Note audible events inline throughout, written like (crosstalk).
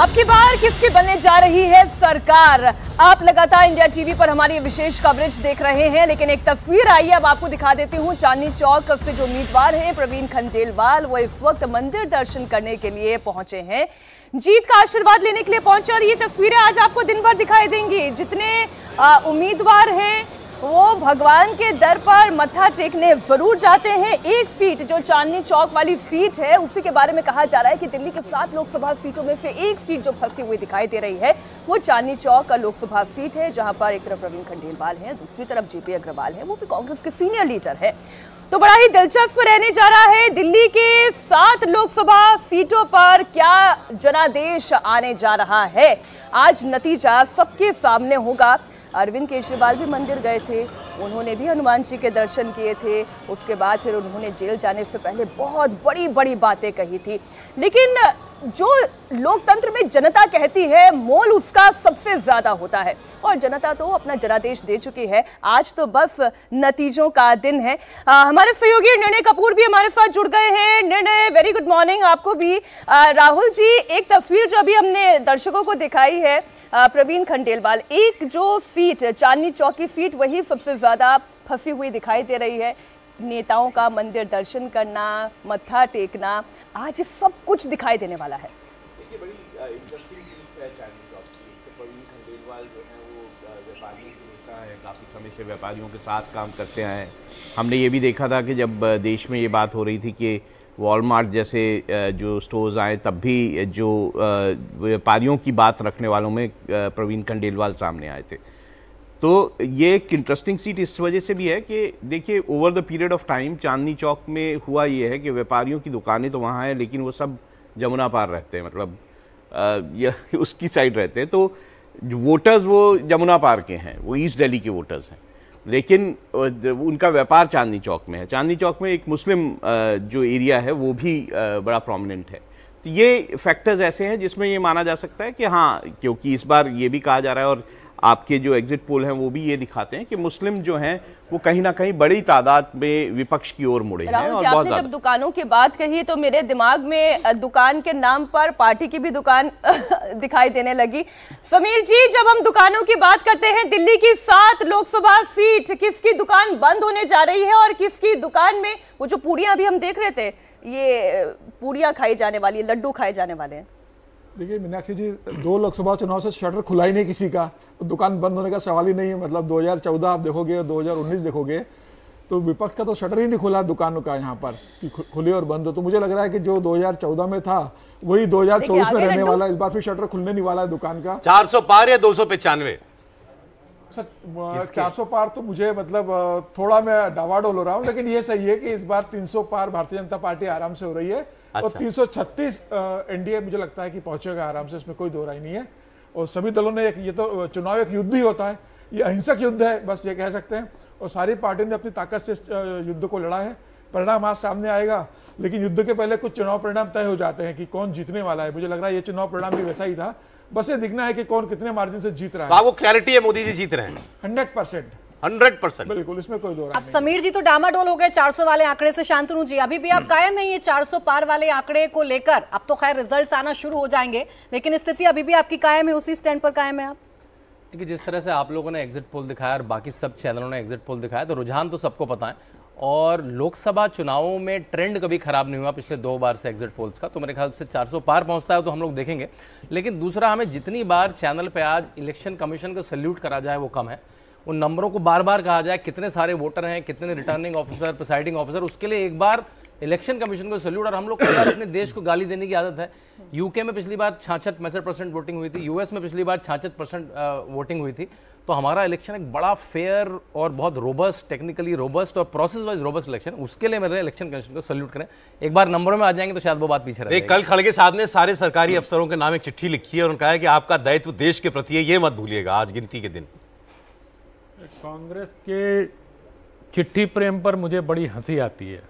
अब की बार किसकी बनने जा रही है सरकार आप लगातार इंडिया टीवी पर हमारी विशेष कवरेज देख रहे हैं लेकिन एक तस्वीर आई है अब आपको दिखा देती हूँ चांदनी चौक से जो उम्मीदवार हैं प्रवीण खंडेलवाल वो इस वक्त मंदिर दर्शन करने के लिए पहुंचे हैं जीत का आशीर्वाद लेने के लिए पहुंचे और ये तस्वीरें आज आपको दिन भर दिखाई देंगी जितने उम्मीदवार हैं वो भगवान के दर पर मथा टेकने ज़रूर जाते हैं एक सीट जो चांदनी चौक वाली सीट है उसी के बारे में कहा जा रहा है कि दिल्ली की सात लोकसभा सीटों में से एक सीट जो फंसी हुई दिखाई दे रही है वो चांदनी चौक का लोकसभा सीट है जहां पर एक तरफ प्रवीण खंडेलवाल हैं दूसरी तरफ जेपी अग्रवाल हैं वो भी कांग्रेस के सीनियर लीडर हैं तो बड़ा ही दिलचस्प रहने जा रहा है दिल्ली के सात लोकसभा सीटों पर क्या जनादेश आने जा रहा है आज नतीजा सबके सामने होगा अरविंद केजरीवाल भी मंदिर गए थे उन्होंने भी हनुमान जी के दर्शन किए थे उसके बाद फिर उन्होंने जेल जाने से पहले बहुत बड़ी बड़ी बातें कही थी लेकिन जो लोकतंत्र में जनता कहती है मोल उसका सबसे ज्यादा होता है और जनता तो अपना जनादेश दे चुकी है आज तो बस नतीजों का दिन है आ, हमारे सहयोगी निर्णय कपूर भी हमारे साथ जुड़ गए हैं निर्णय वेरी गुड मॉर्निंग आपको भी आ, राहुल जी एक तस्वीर जो अभी हमने दर्शकों को दिखाई है प्रवीण खंडेलवाल एक जो सीट चांदनी चौक की सीट वही सबसे ज़्यादा फंसी हुई दिखाई दे रही है नेताओं का मंदिर दर्शन करना मत्था टेकना आज ये सब कुछ दिखाई देने वाला है काफ़ी समय से व्यापारियों के साथ काम करते आए हैं हमने ये भी देखा था कि जब देश में ये बात हो रही थी कि वॉलमार्ट जैसे जो स्टोर्स आए तब भी जो व्यापारियों की बात रखने वालों में प्रवीण खंडेलवाल सामने आए थे तो ये एक इंटरेस्टिंग सीट इस वजह से भी है कि देखिए over the period of time Chandni Chowk में हुआ ये है कि व्यापारियों की दुकानें तो वहाँ हैं लेकिन वो सब जमुना पार रहते हैं मतलब या (laughs) उसकी साइड रहते हैं तो वोटर्स वो जमुना पार के हैं वो ईस्ट दिल्ली के वोटर्स हैं लेकिन उनका व्यापार चांदनी चौक में है चांदनी चौक में एक मुस्लिम जो एरिया है वो भी बड़ा प्रोमिनेंट है तो ये फैक्टर्स ऐसे हैं जिसमें ये माना जा सकता है कि हाँ क्योंकि इस बार ये भी कहा जा रहा है और आपके जो एग्ज़िट पोल हैं वो भी ये दिखाते हैं कि मुस्लिम जो हैं वो कहीं ना कहीं बड़ी तादाद में विपक्ष की ओर मुड़े हैं और बहुत जब दुकानों की बात कही तो मेरे दिमाग में दुकान के नाम पर पार्टी की भी दुकान (laughs) दिखाई देने लगी समीर जी जब हम दुकानों की बात करते हैं दिल्ली की सात लोकसभा सीट किसकी दुकान बंद होने जा रही है और किसकी दुकान में वो जो पूड़ियाँ अभी हम देख रहे थे ये पूड़ियाँ खाई जाने वाली लड्डू खाए जाने वाले हैं देखिए मीनाक्षी जी दो लोकसभा चुनाव से शटर खुला ही नहीं किसी का दुकान बंद होने का सवाल ही नहीं है मतलब 2014 आप देखोगे और 2019 देखोगे तो विपक्ष का तो शटर ही नहीं खुला दुकानों का यहाँ पर कि खुले और बंद हो तो मुझे लग रहा है कि जो 2014 में था वही 2024 में रहने वाला इस बार फिर शटर खुलने नहीं वाला है दुकान का चार सौ पार या दो सौ पचानवे सर चार सौ पार तो मुझे मतलब थोड़ा मैं डावाडोल हो रहा हूँ लेकिन ये सही है कि इस बार 300 पार भारतीय जनता पार्टी आराम से हो रही है अच्छा। और 336 एनडीए मुझे लगता है कि पहुंचेगा आराम से इसमें कोई दो राय नहीं है और सभी दलों ने ये तो चुनाव एक युद्ध ही होता है ये अहिंसक युद्ध है बस ये कह सकते हैं और सारी पार्टियों ने अपनी ताकत से युद्ध को लड़ा है परिणाम आज सामने आएगा लेकिन युद्ध के पहले कुछ चुनाव परिणाम तय हो जाते हैं कि कौन जीतने वाला है मुझे लग रहा है ये चुनाव परिणाम भी वैसा ही था बस ये दिखना है कि कौन कितने मार्जिन से जीत रहा है वो तो क्लैरिटी है मोदी जी जीत रहे हैं हंड्रेड परसेंट हंड्रेड परसेंट बिल्कुल इसमें कोई दो अब समीर जी तो डामाडोल हो गए 400 वाले आंकड़े से शांतनु जी अभी भी आप हम्म। कायम है ये 400 पार वाले आंकड़े को लेकर अब तो खैर रिजल्ट्स आना शुरू हो जाएंगे लेकिन स्थिति अभी भी आपकी कायम है उसी स्टैंड पर कायम है आप देखिए जिस तरह से आप लोगों ने एग्जिट पोल दिखाया और बाकी सब चैनलों ने एग्जिट पोल दिखाया तो रुझान तो सबको पता है और लोकसभा चुनावों में ट्रेंड कभी खराब नहीं हुआ पिछले दो बार से एग्जिट पोल्स का तो मेरे ख्याल से 400 पार पहुंचता है तो हम लोग देखेंगे लेकिन दूसरा हमें जितनी बार चैनल पे आज इलेक्शन कमीशन को सल्यूट करा जाए वो कम है उन नंबरों को बार बार कहा जाए कितने सारे वोटर हैं कितने रिटर्निंग ऑफिसर प्रिसाइडिंग ऑफिसर उसके लिए एक बार इलेक्शन कमीशन को सल्यूट और हम लोग अपने देश को गाली देने की आदत है यूके में पिछली बार छाछठ पैंसठ परसेंट वोटिंग हुई थी यूएस में पिछली बार छाछठ परसेंट वोटिंग हुई थी तो हमारा इलेक्शन एक बड़ा फेयर और बहुत रोबस्ट टेक्निकली रोबस्ट और प्रोसेस वाइज रोबस्ट इलेक्शन उसके लिए मेरे इलेक्शन कमीशन को सल्यूट करें एक बार नंबरों में आ जाएंगे तो शायद वो बात पीछे रहे कल खड़गे साहब ने सारे सरकारी अफसरों के नाम एक चिट्ठी लिखी है और उनका है कि आपका दायित्व देश के प्रति है ये मत भूलिएगा आज गिनती के दिन कांग्रेस के चिट्ठी प्रेम पर मुझे बड़ी हंसी आती है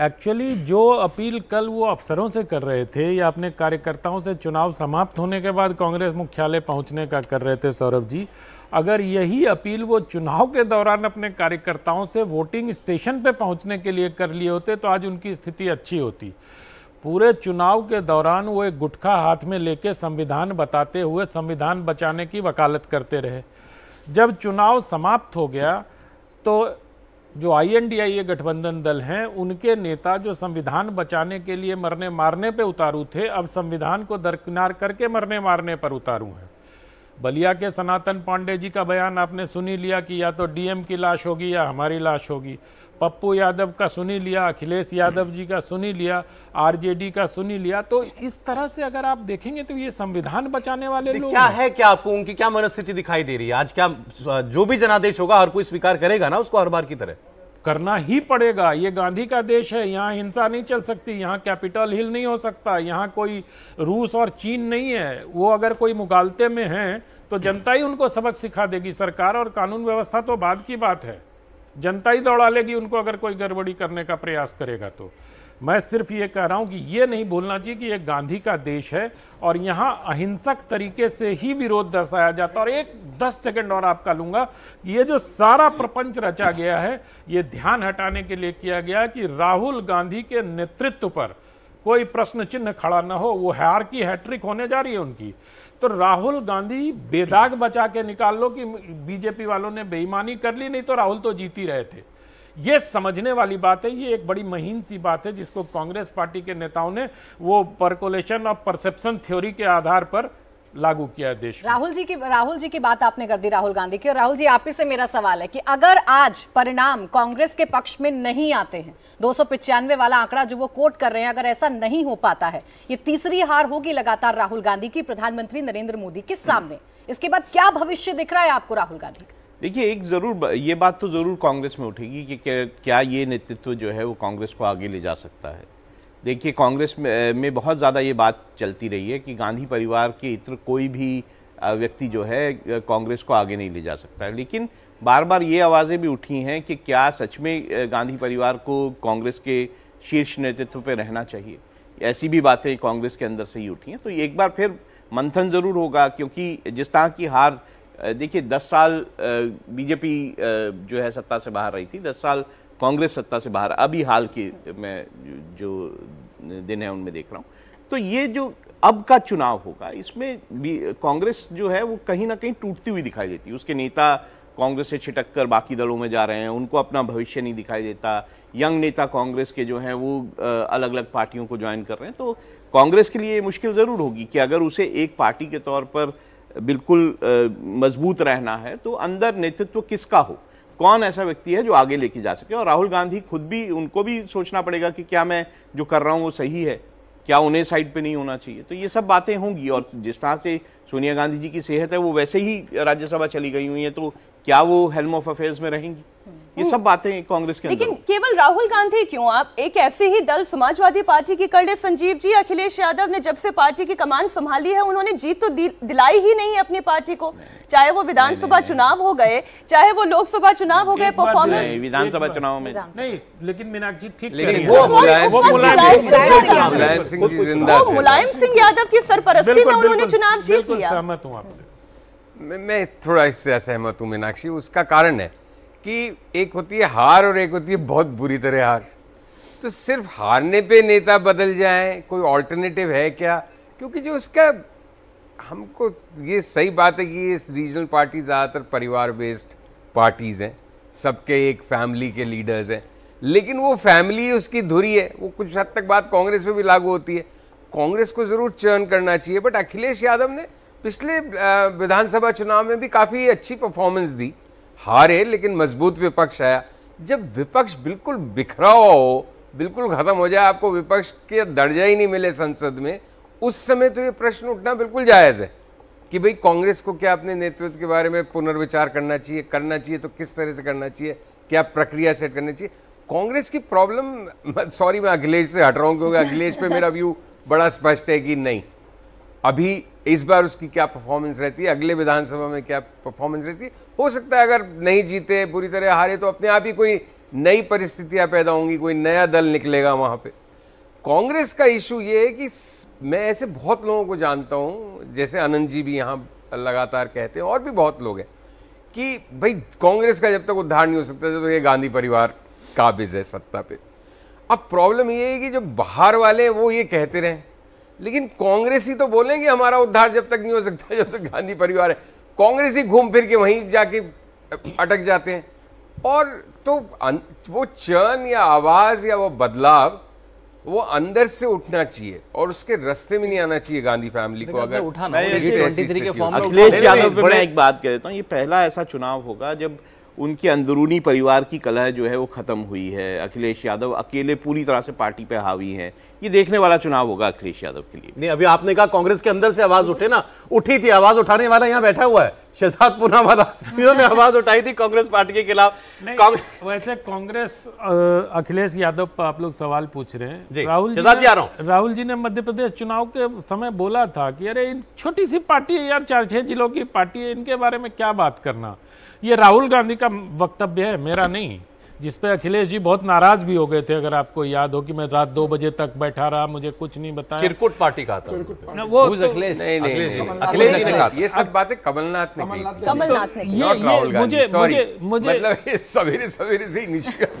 एक्चुअली जो अपील कल वो अफसरों से कर रहे थे या अपने कार्यकर्ताओं से चुनाव समाप्त होने के बाद कांग्रेस मुख्यालय पहुंचने का कर रहे थे सौरभ जी अगर यही अपील वो चुनाव के दौरान अपने कार्यकर्ताओं से वोटिंग स्टेशन पे पहुंचने के लिए कर लिए होते तो आज उनकी स्थिति अच्छी होती पूरे चुनाव के दौरान वो एक गुटखा हाथ में लेके संविधान बताते हुए संविधान बचाने की वकालत करते रहे जब चुनाव समाप्त हो गया तो जो आईएनडीआईए गठबंधन दल हैं उनके नेता जो संविधान बचाने के लिए मरने मारने पे उतारू थे अब संविधान को दरकिनार करके मरने मारने पर उतारू हैं बलिया के सनातन पांडे जी का बयान आपने सुनी लिया कि या तो डीएम की लाश होगी या हमारी लाश होगी पप्पू यादव का सुनी लिया अखिलेश यादव जी का सुनी लिया आरजेडी का सुनी लिया तो इस तरह से अगर आप देखेंगे तो ये संविधान बचाने वाले लोग क्या है क्या आपको उनकी क्या मनस्थिति दिखाई दे रही है आज क्या जो भी जनादेश होगा हर कोई स्वीकार करेगा ना उसको हर बार की तरह करना ही पड़ेगा ये गांधी का देश है यहाँ हिंसा नहीं चल सकती यहाँ कैपिटल हिल नहीं हो सकता यहाँ कोई रूस और चीन नहीं है वो अगर कोई मुगालते में है तो जनता ही उनको सबक सिखा देगी सरकार और कानून व्यवस्था तो बाद की बात है जनता ही दौड़ा लेगी उनको अगर कोई गड़बड़ी करने का प्रयास करेगा तो मैं सिर्फ ये कह रहा हूँ कि ये नहीं बोलना चाहिए कि ये गांधी का देश है और यहाँ अहिंसक तरीके से ही विरोध दर्शाया जाता है और एक दस सेकंड और आपका कि ये जो सारा प्रपंच रचा गया है ये ध्यान हटाने के लिए किया गया कि राहुल गांधी के नेतृत्व पर कोई प्रश्न चिन्ह खड़ा ना हो वो हार की हैट्रिक होने जा रही है उनकी तो राहुल गांधी बेदाग बचा के निकाल लो कि बीजेपी वालों ने बेईमानी कर ली नहीं तो राहुल तो जीत ही रहे थे ये समझने वाली बात है ये एक बड़ी महीन सी बात है जिसको कांग्रेस पार्टी के नेताओं ने वो परकोलेशन और परसेप्शन थ्योरी के आधार पर लागू किया देश राहुल जी की राहुल जी की बात आपने कर दी राहुल गांधी की और राहुल जी आप ही से मेरा सवाल है कि अगर आज परिणाम कांग्रेस के पक्ष में नहीं आते हैं दो वाला आंकड़ा जो वो कोट कर रहे हैं अगर ऐसा नहीं हो पाता है ये तीसरी हार होगी लगातार राहुल गांधी की प्रधानमंत्री नरेंद्र मोदी के सामने इसके बाद क्या भविष्य दिख रहा है आपको राहुल गांधी का देखिए एक ज़रूर ये बात तो ज़रूर कांग्रेस में उठेगी कि क्या ये नेतृत्व जो है वो कांग्रेस को आगे ले जा सकता है देखिए कांग्रेस में, में बहुत ज़्यादा ये बात चलती रही है कि गांधी परिवार के इत्र कोई भी व्यक्ति जो है कांग्रेस को आगे नहीं ले जा सकता है लेकिन बार बार ये आवाज़ें भी उठी हैं कि क्या सच में गांधी परिवार को कांग्रेस के शीर्ष नेतृत्व पर रहना चाहिए ऐसी भी बातें कांग्रेस के अंदर से ही उठी हैं तो एक बार फिर मंथन ज़रूर होगा क्योंकि जिस तरह की हार देखिए दस साल बीजेपी जो है सत्ता से बाहर रही थी दस साल कांग्रेस सत्ता से बाहर अभी हाल की मैं जो दिन है उनमें देख रहा हूँ तो ये जो अब का चुनाव होगा इसमें भी कांग्रेस जो है वो कहीं ना कहीं टूटती हुई दिखाई देती है उसके नेता कांग्रेस से छिटक कर बाकी दलों में जा रहे हैं उनको अपना भविष्य नहीं दिखाई देता यंग नेता कांग्रेस के जो हैं वो अलग अलग पार्टियों को ज्वाइन कर रहे हैं तो कांग्रेस के लिए ये मुश्किल ज़रूर होगी कि अगर उसे एक पार्टी के तौर पर बिल्कुल मजबूत रहना है तो अंदर नेतृत्व किसका हो कौन ऐसा व्यक्ति है जो आगे लेके जा सके और राहुल गांधी खुद भी उनको भी सोचना पड़ेगा कि क्या मैं जो कर रहा हूँ वो सही है क्या उन्हें साइड पे नहीं होना चाहिए तो ये सब बातें होंगी और जिस तरह से सोनिया गांधी जी की सेहत है वो वैसे ही राज्यसभा चली गई हुई है तो क्या वो हेल्म ऑफ अफेयर्स में रहेंगी ये सब बातें कांग्रेस के लेकिन केवल राहुल गांधी क्यों आप एक ऐसे ही दल समाजवादी पार्टी की कर संजीव जी अखिलेश यादव ने जब से पार्टी की कमान संभाली है उन्होंने जीत तो दिलाई ही नहीं अपनी पार्टी को चाहे वो विधानसभा चुनाव हो गए चाहे वो लोकसभा चुनाव हो गए परफॉर्मेंस विधानसभा चुनाव में नहीं लेकिन मीनाक्षी ठीक लेकिन वो मुलायम सिंह यादव की सरपरस्ती में उन्होंने चुनाव जीत लिया सहमत हूँ आपसे मैं थोड़ा इससे असहमत हूँ मीनाक्षी उसका कारण है कि एक होती है हार और एक होती है बहुत बुरी तरह हार तो सिर्फ हारने पे नेता बदल जाए कोई ऑल्टरनेटिव है क्या क्योंकि जो उसका हमको ये सही बात है कि ये रीजनल पार्टी ज़्यादातर परिवार बेस्ड पार्टीज़ हैं सबके एक फैमिली के लीडर्स हैं लेकिन वो फैमिली उसकी धुरी है वो कुछ हद तक बात कांग्रेस में भी लागू होती है कांग्रेस को ज़रूर चर्न करना चाहिए बट अखिलेश यादव ने पिछले विधानसभा चुनाव में भी काफ़ी अच्छी परफॉर्मेंस दी हारे लेकिन मजबूत विपक्ष आया जब विपक्ष बिल्कुल बिखरा हो बिल्कुल ख़त्म हो जाए आपको विपक्ष के दर्जा ही नहीं मिले संसद में उस समय तो ये प्रश्न उठना बिल्कुल जायज़ है कि भाई कांग्रेस को क्या अपने नेतृत्व के बारे में पुनर्विचार करना चाहिए करना चाहिए तो किस तरह से करना चाहिए क्या प्रक्रिया सेट करनी चाहिए कांग्रेस की प्रॉब्लम सॉरी मैं अखिलेश से हट रहा हूँ क्योंकि अखिलेश पे मेरा व्यू बड़ा स्पष्ट है कि नहीं अभी इस बार उसकी क्या परफॉर्मेंस रहती है अगले विधानसभा में क्या परफॉर्मेंस रहती है हो सकता है अगर नहीं जीते बुरी तरह हारे तो अपने आप ही कोई नई परिस्थितियां पैदा होंगी कोई नया दल निकलेगा वहाँ पे कांग्रेस का इशू ये है कि मैं ऐसे बहुत लोगों को जानता हूँ जैसे आनंद जी भी यहाँ लगातार कहते हैं और भी बहुत लोग हैं कि भाई कांग्रेस का जब तक उद्धार नहीं हो सकता तो ये गांधी परिवार काबिज है सत्ता पे अब प्रॉब्लम ये है कि जो बाहर वाले हैं वो ये कहते रहे लेकिन कांग्रेस ही तो बोलेंगे हमारा उद्धार जब तक नहीं हो सकता जब तक गांधी परिवार है कांग्रेस ही घूम फिर के वहीं जाके अटक जाते हैं और तो वो चयन या आवाज़ या वो बदलाव वो अंदर से उठना चाहिए और उसके रस्ते में नहीं आना चाहिए गांधी फैमिली को अगर उठाना अखिलेश यादव एक बात कह देता हूँ ये पहला ऐसा चुनाव होगा जब उनके अंदरूनी परिवार की कलह जो है वो ख़त्म हुई है अखिलेश यादव अकेले पूरी तरह से पार्टी पे हावी हैं ये देखने वाला चुनाव होगा अखिलेश यादव के लिए नहीं अभी आपने कहा कांग्रेस के अंदर से आवाज़ उठे ना उठी थी आवाज़ उठाने वाला यहाँ बैठा हुआ है शहजाद पुना वाला (laughs) इन्होंने आवाज़ उठाई थी कांग्रेस पार्टी के खिलाफ वैसे कांग्रेस अखिलेश यादव पर आप लोग सवाल पूछ रहे हैं राहुल जी, जी आ रहा हूँ राहुल जी ने मध्य प्रदेश चुनाव के समय बोला था कि अरे छोटी सी पार्टी है यार चार छह जिलों की पार्टी है इनके बारे में क्या बात करना ये राहुल गांधी का वक्तव्य है मेरा नहीं जिस पे अखिलेश जी बहुत नाराज भी हो गए थे अगर आपको याद हो कि मैं रात दो बजे तक बैठा रहा मुझे कुछ नहीं बताया चिरकुट पार्टी का था वो तो, अखिलेश नहीं नहीं अखिलेश ने ये सब बातें कमलनाथ ने की कमलनाथ ने मुझे मुझे मुझे मतलब सवेरे सवेरे से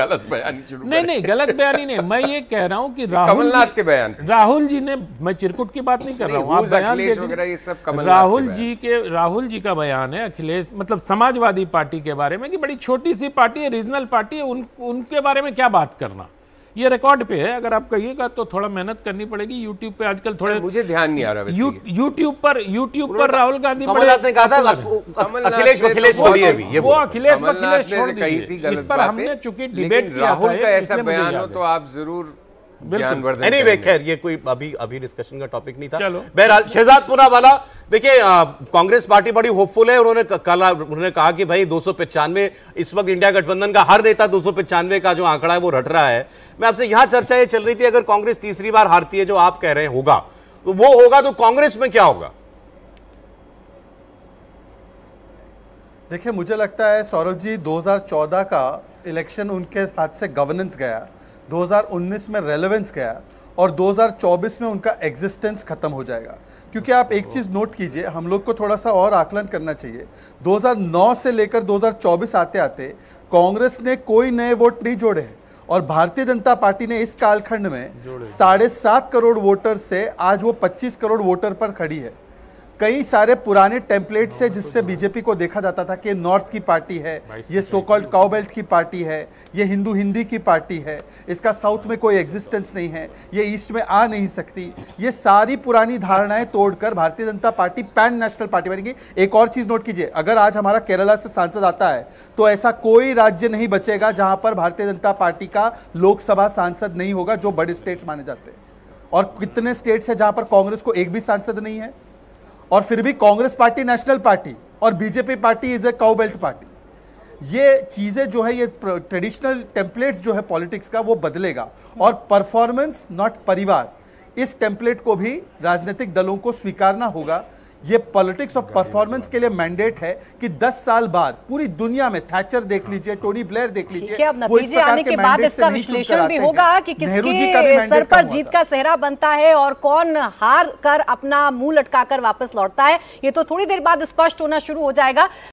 गलत बयान शुरू नहीं नहीं गलत बयान ही नहीं मैं ये कह रहा हूँ की कमलनाथ के बयान राहुल जी ने मैं चिरकुट की बात नहीं कर रहा हूँ आप बयान राहुल जी के राहुल जी का बयान है अखिलेश मतलब समाजवादी पार्टी के बारे में कि बड़ी छोटी सी पार्टी है रीजनल पार्टी है उन उनके बारे में क्या बात करना ये रिकॉर्ड पे है अगर आप कहिएगा तो थोड़ा मेहनत करनी पड़ेगी यूट्यूब पे आजकल थोड़े मुझे ध्यान नहीं आ रहा यू, यूट्यूब पर यूट्यूब पर राहुल गांधी ने कहा था अखिलेश तो अखिलेश छोड़िए अभी वो अखिलेश अखिलेश छोड़ इस पर हमने चूंकि डिबेट राहुल का ऐसा बयान हो तो आप जरूर बिल्कुल का टॉपिक नहीं था वाला कांग्रेस पार्टी बड़ी होपफुल है उन्होंने कल उन्होंने कहा कि भाई दो इस वक्त इंडिया गठबंधन का हर नेता दो का जो आंकड़ा है वो रट रहा है मैं आपसे यहां चर्चा ये चल रही थी अगर कांग्रेस तीसरी बार हारती है जो आप कह रहे हैं होगा तो वो होगा तो कांग्रेस में क्या होगा देखिए मुझे लगता है सौरभ जी 2014 का इलेक्शन उनके हाथ से गवर्नेंस गया 2019 में रेलेवेंस गया और 2024 में उनका एग्जिस्टेंस खत्म हो जाएगा क्योंकि आप एक चीज़ नोट कीजिए हम लोग को थोड़ा सा और आकलन करना चाहिए 2009 से लेकर 2024 आते आते कांग्रेस ने कोई नए वोट नहीं जोड़े हैं और भारतीय जनता पार्टी ने इस कालखंड में साढ़े सात करोड़ वोटर से आज वो 25 करोड़ वोटर पर खड़ी है कई सारे पुराने टेम्पलेट से जिससे बीजेपी को देखा जाता था कि नॉर्थ की पार्टी है ये सो कॉल्ड काउ बेल्ट की पार्टी है ये हिंदू हिंदी की पार्टी है इसका साउथ में कोई एग्जिस्टेंस नहीं है ये ईस्ट में आ नहीं सकती ये सारी पुरानी धारणाएं तोड़कर भारतीय जनता पार्टी पैन नेशनल पार्टी बनेगी एक और चीज़ नोट कीजिए अगर आज हमारा केरला से सांसद आता है तो ऐसा कोई राज्य नहीं बचेगा जहाँ पर भारतीय जनता पार्टी का लोकसभा सांसद नहीं होगा जो बड़े स्टेट्स माने जाते हैं और कितने स्टेट्स हैं जहाँ पर कांग्रेस को एक भी सांसद नहीं है और फिर भी कांग्रेस पार्टी नेशनल पार्टी और BJP party is a cow belt party ये चीज़ें जो है ये ट्रेडिशनल टेम्पलेट्स जो है पॉलिटिक्स का वो बदलेगा और परफॉर्मेंस नॉट परिवार इस टेम्पलेट को भी राजनीतिक दलों को स्वीकारना होगा ये पॉलिटिक्स ऑफ परफॉर्मेंस के लिए मैंडेट है कि 10 साल बाद पूरी दुनिया में थैचर देख लीजिए टोनी ब्लेयर देख लीजिए अब नतीजे आने के, के बाद इसका विश्लेषण भी होगा कि किसके सर पर जीत का सेहरा बनता है और कौन हार कर अपना मुंह लटकाकर वापस लौटता है ये तो थोड़ी देर बाद स्पष्ट होना शुरू हो जाएगा